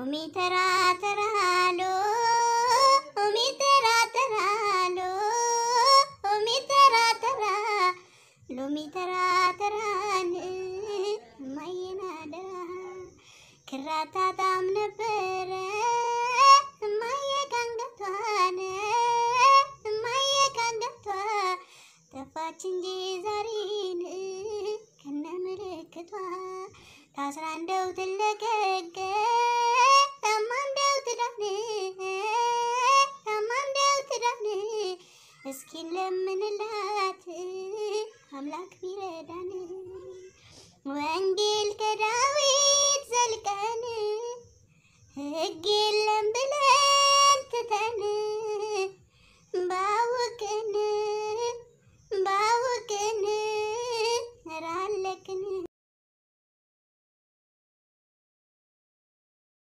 ኦሚ ተራ ተራሎ ኦሚ ተራ ተራሎ ኦሚ ተራ ተራ ሎሚ ተራ ተራን ማየናዳ ክራታታም ነበረ ማየካንገቷን እንጂ ዛሬን ከነ ምልክቷ ታስራ እንደው ትለቀቀ እስኪ ለምንላት አምላክ ቢረዳን ወንጌል ከዳዊት ዘልቀን ህግ የለም ብለን